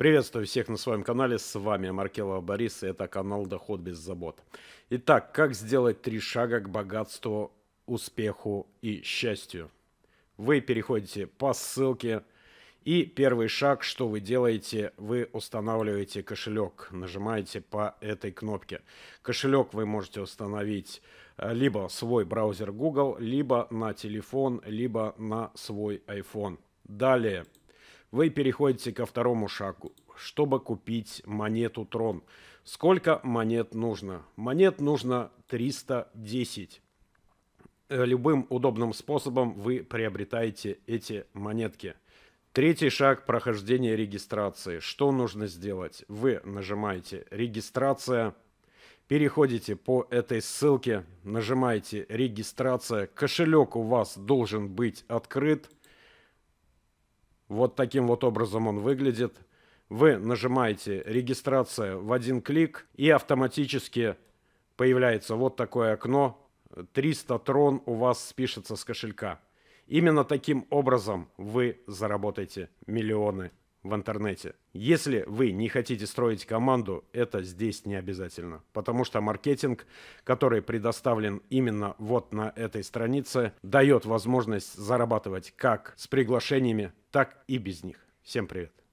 Приветствую всех на своем канале, с вами Маркелова Борис, и это канал «Доход без забот». Итак, как сделать три шага к богатству, успеху и счастью? Вы переходите по ссылке, и первый шаг, что вы делаете, вы устанавливаете кошелек, нажимаете по этой кнопке. Кошелек вы можете установить э, либо свой браузер Google, либо на телефон, либо на свой iPhone. Далее – вы переходите ко второму шагу, чтобы купить монету Трон. Сколько монет нужно? Монет нужно 310. Э, любым удобным способом вы приобретаете эти монетки. Третий шаг прохождения регистрации. Что нужно сделать? Вы нажимаете «Регистрация», переходите по этой ссылке, нажимаете «Регистрация», кошелек у вас должен быть открыт – вот таким вот образом он выглядит. Вы нажимаете «Регистрация» в один клик и автоматически появляется вот такое окно. 300 трон у вас спишется с кошелька. Именно таким образом вы заработаете миллионы в интернете. Если вы не хотите строить команду, это здесь не обязательно, потому что маркетинг, который предоставлен именно вот на этой странице, дает возможность зарабатывать как с приглашениями, так и без них. Всем привет!